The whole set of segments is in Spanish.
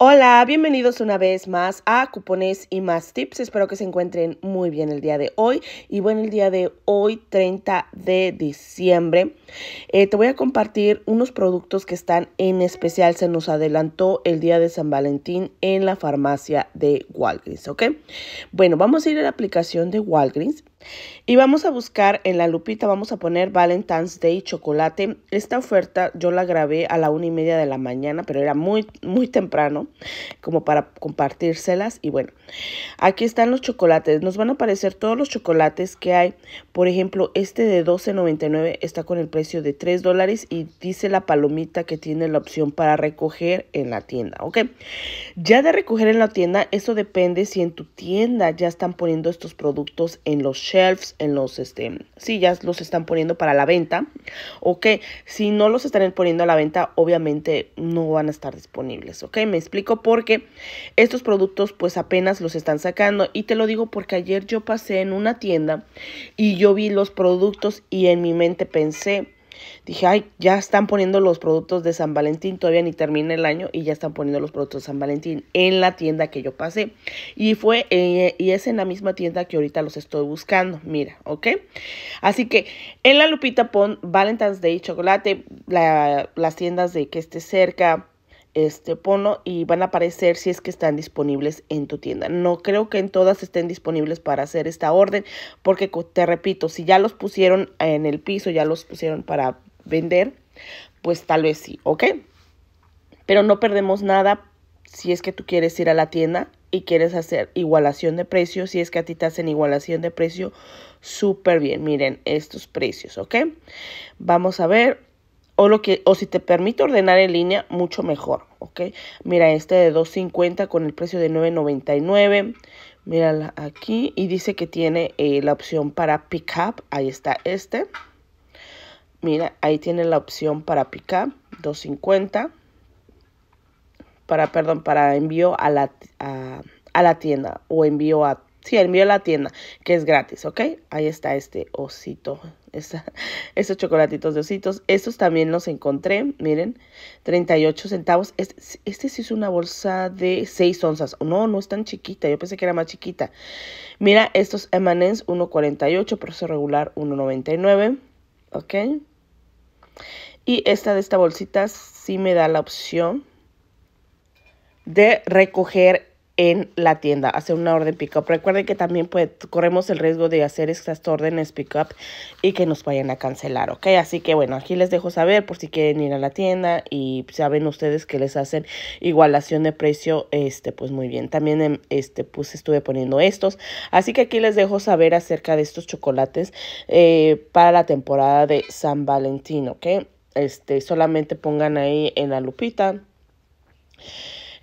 Hola, bienvenidos una vez más a Cupones y más tips. Espero que se encuentren muy bien el día de hoy. Y bueno, el día de hoy, 30 de diciembre, eh, te voy a compartir unos productos que están en especial. Se nos adelantó el día de San Valentín en la farmacia de Walgreens, ¿ok? Bueno, vamos a ir a la aplicación de Walgreens. Y vamos a buscar en la lupita, vamos a poner Valentine's Day chocolate. Esta oferta yo la grabé a la una y media de la mañana, pero era muy, muy temprano como para compartírselas. Y bueno, aquí están los chocolates. Nos van a aparecer todos los chocolates que hay. Por ejemplo, este de $12.99 está con el precio de $3 dólares y dice la palomita que tiene la opción para recoger en la tienda, ¿ok? Ya de recoger en la tienda, eso depende si en tu tienda ya están poniendo estos productos en los shelves, en los este, los están poniendo para la venta. Ok, si no los están poniendo a la venta, obviamente no van a estar disponibles. Ok, me explico porque estos productos pues apenas los están sacando. Y te lo digo porque ayer yo pasé en una tienda y yo vi los productos y en mi mente pensé, Dije, ay, ya están poniendo los productos de San Valentín, todavía ni termina el año y ya están poniendo los productos de San Valentín en la tienda que yo pasé. Y fue, eh, y es en la misma tienda que ahorita los estoy buscando, mira, ¿ok? Así que en la Lupita pon Valentine's Day chocolate, las tiendas de que esté cerca, este, pono y van a aparecer si es que están disponibles en tu tienda. No creo que en todas estén disponibles para hacer esta orden, porque te repito, si ya los pusieron en el piso, ya los pusieron para vender, pues tal vez sí, ¿ok? Pero no perdemos nada si es que tú quieres ir a la tienda y quieres hacer igualación de precios si es que a ti te hacen igualación de precio, súper bien. Miren estos precios, ¿ok? Vamos a ver o, lo que, o si te permite ordenar en línea, mucho mejor, ¿ok? Mira, este de 2.50 con el precio de 9.99. Mírala aquí y dice que tiene eh, la opción para pick up. Ahí está este. Mira, ahí tiene la opción para pick up, 2.50. Para, perdón, para envío a la, a, la tienda o envío a, sí, envío a la tienda, que es gratis, ¿ok? Ahí está este osito esos estos chocolatitos de ositos. Estos también los encontré, miren, 38 centavos. Este, sí es una bolsa de 6 onzas. No, no es tan chiquita, yo pensé que era más chiquita. Mira, estos M&M's 1.48, precio regular 1.99, ¿ok? Y esta de esta bolsita sí me da la opción de recoger en la tienda, hacer una orden pick-up. Recuerden que también pues, corremos el riesgo de hacer estas órdenes pick-up y que nos vayan a cancelar, ¿ok? Así que bueno, aquí les dejo saber por si quieren ir a la tienda y saben ustedes que les hacen igualación de precio, este, pues muy bien. También em, este, pues, estuve poniendo estos, así que aquí les dejo saber acerca de estos chocolates eh, para la temporada de San Valentín, ¿ok? Este, solamente pongan ahí en la lupita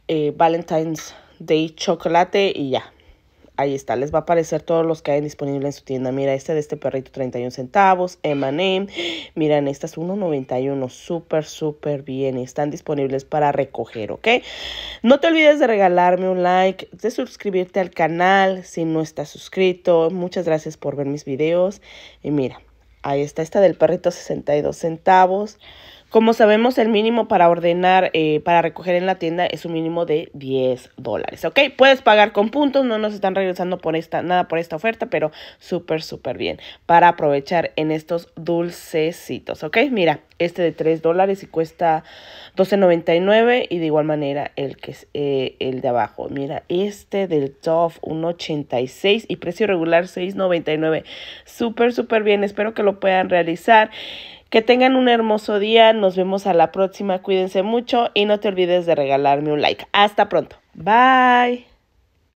eh, Valentine's de chocolate y ya. Ahí está, les va a aparecer todos los que hay disponibles en su tienda. Mira, este de este perrito 31 centavos, M&M. miran estas 1.91, súper, súper bien. Están disponibles para recoger, ¿ok? No te olvides de regalarme un like, de suscribirte al canal si no estás suscrito. Muchas gracias por ver mis videos. Y mira, ahí está esta del perrito 62 centavos. Como sabemos, el mínimo para ordenar, eh, para recoger en la tienda es un mínimo de 10 dólares, ¿ok? Puedes pagar con puntos, no nos están regresando por esta, nada por esta oferta, pero súper, súper bien para aprovechar en estos dulcecitos, ¿ok? Mira, este de 3 dólares y cuesta 12.99 y de igual manera el que es eh, el de abajo. Mira, este del Toff 1.86 y precio regular 6.99. Súper, súper bien, espero que lo puedan realizar. Que tengan un hermoso día, nos vemos a la próxima, cuídense mucho y no te olvides de regalarme un like. Hasta pronto. Bye.